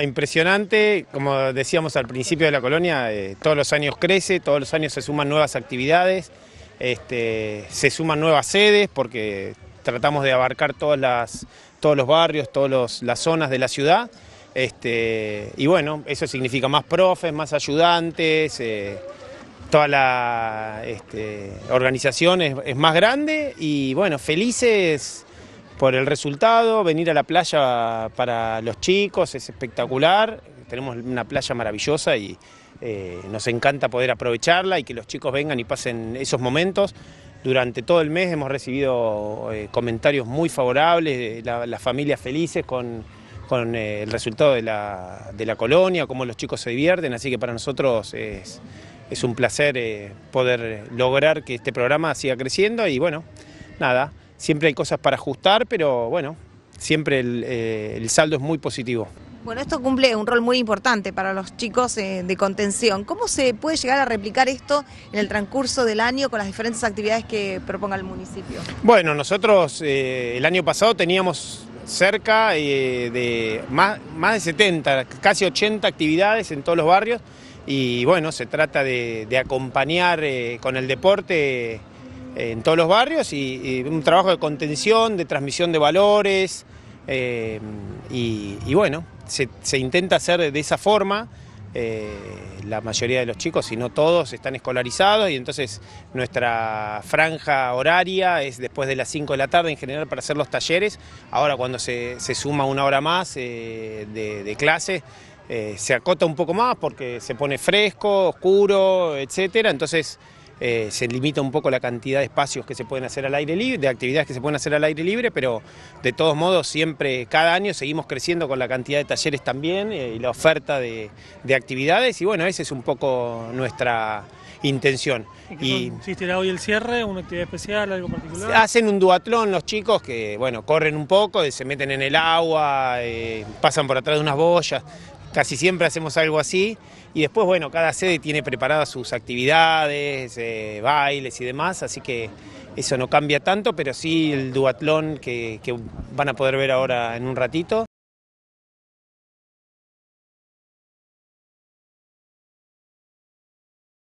impresionante, como decíamos al principio de la colonia, eh, todos los años crece, todos los años se suman nuevas actividades, este, se suman nuevas sedes porque tratamos de abarcar todos los barrios, todas las zonas de la ciudad. Este, y bueno, eso significa más profes, más ayudantes, eh, toda la este, organización es más grande y bueno, felices por el resultado, venir a la playa para los chicos es espectacular, tenemos una playa maravillosa y eh, nos encanta poder aprovecharla y que los chicos vengan y pasen esos momentos. Durante todo el mes hemos recibido eh, comentarios muy favorables, las familias felices con, eh, el resultado de la, colonia, cómo los chicos se divierten, así que para nosotros es un placer poder lograr que este programa siga creciendo y bueno, nada siempre hay cosas para ajustar, pero bueno, siempre eh, el, saldo es muy positivo. Bueno, esto cumple un rol muy importante para los chicos eh, de contención. ¿Cómo se puede llegar a replicar esto en el transcurso del año con las diferentes actividades que proponga el municipio? Bueno, nosotros eh, el año pasado teníamos cerca de más, de 70, casi 80 actividades en todos los barrios y bueno, se trata de acompañar con el deporte en todos los barrios y, un trabajo de contención, de transmisión de valores eh, y, bueno, se, intenta hacer de esa forma. Eh, la mayoría de los chicos, si no todos, están escolarizados y entonces nuestra franja horaria es después de las 5 de la tarde en general para hacer los talleres. Ahora cuando se, suma una hora más eh, de, de clase, se acota un poco más porque se pone fresco, oscuro, etcétera. Entonces eh, se limita un poco la cantidad de espacios que se pueden hacer al aire libre, de actividades que se pueden hacer al aire libre, pero de todos modos siempre, cada año seguimos creciendo con la cantidad de talleres también eh, y la oferta de, actividades y bueno, esa es un poco nuestra intención. ¿Y, la hoy el cierre, una actividad especial, algo particular? Hacen un duatlón los chicos que, bueno, corren un poco, se meten en el agua, eh, pasan por atrás de unas boyas, Casi siempre hacemos algo así y después, bueno, cada sede tiene preparadas sus actividades, eh, bailes y demás, así que eso no cambia tanto, pero sí el duatlón que van a poder ver ahora en un ratito.